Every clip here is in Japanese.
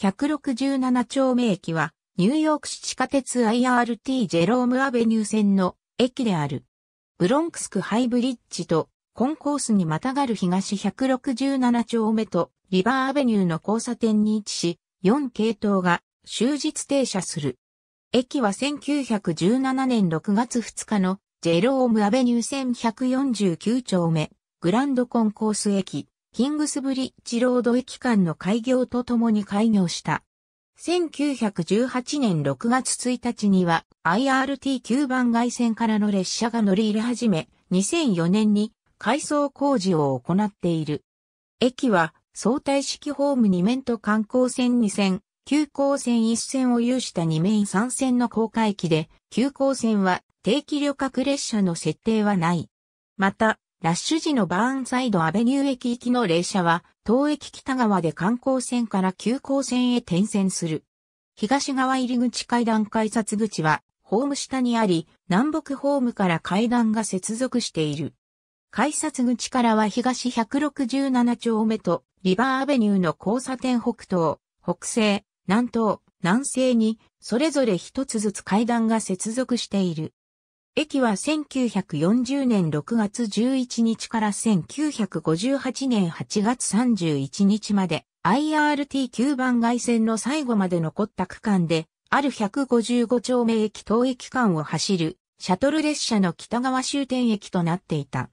167丁目駅は、ニューヨーク市地下鉄 IRT ジェロームアベニュー線の駅である。ブロンクスクハイブリッジとコンコースにまたがる東167丁目とリバーアベニューの交差点に位置し、4系統が終日停車する。駅は1917年6月2日のジェロームアベニュー線1 4 9丁目グランドコンコース駅キングスブリッジロード駅間の開業とともに開業した。1918年6月1日には IRT9 番外線からの列車が乗り入れ始め、2004年に改装工事を行っている。駅は相対式ホーム2面と観光線2線、急行線1線を有した2面3線の高架駅で、急行線は定期旅客列車の設定はない。また、ラッシュ時のバーンサイドアベニュー駅行きの列車は、東駅北側で観光線から急行線へ転線する。東側入り口階段改札口は、ホーム下にあり、南北ホームから階段が接続している。改札口からは東167丁目と、リバーアベニューの交差点北東、北西、南東、南西に、それぞれ一つずつ階段が接続している。駅は1940年6月11日から1958年8月31日まで IRT9 番外線の最後まで残った区間で、ある155丁目駅等駅間を走るシャトル列車の北側終点駅となっていた。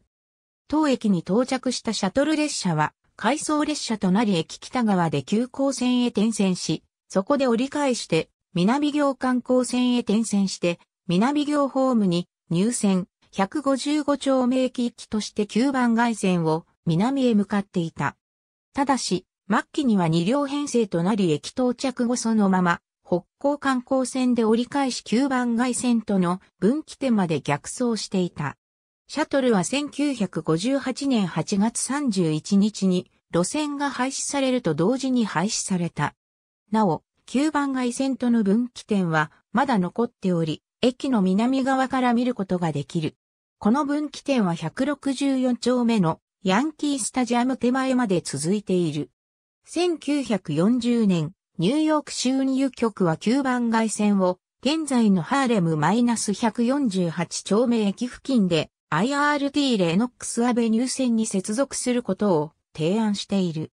当駅に到着したシャトル列車は、回送列車となり駅北側で急行線へ転線し、そこで折り返して、南行間光線へ転線して、南行ホームに入線155丁目駅行きとして9番外線を南へ向かっていた。ただし、末期には2両編成となり駅到着後そのまま、北港観光船で折り返し9番外線との分岐点まで逆走していた。シャトルは1958年8月31日に路線が廃止されると同時に廃止された。なお、9番外線との分岐点はまだ残っており、駅の南側から見ることができる。この分岐点は164丁目のヤンキースタジアム手前まで続いている。1940年、ニューヨーク州入局は9番街線を現在のハーレム -148 丁目駅付近で IRT レノックスアベニュー線に接続することを提案している。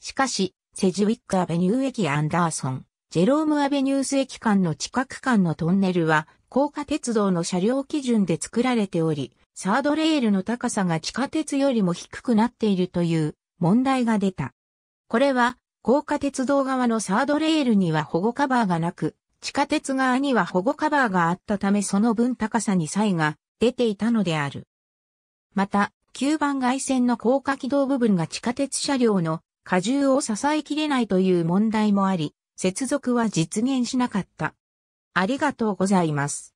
しかし、セジウィックアベニュー駅アンダーソン、ジェロームアベニュース駅間の近く間のトンネルは、高架鉄道の車両基準で作られており、サードレールの高さが地下鉄よりも低くなっているという問題が出た。これは、高架鉄道側のサードレールには保護カバーがなく、地下鉄側には保護カバーがあったためその分高さに差異が出ていたのである。また、9番外線の高架軌道部分が地下鉄車両の荷重を支えきれないという問題もあり、接続は実現しなかった。ありがとうございます。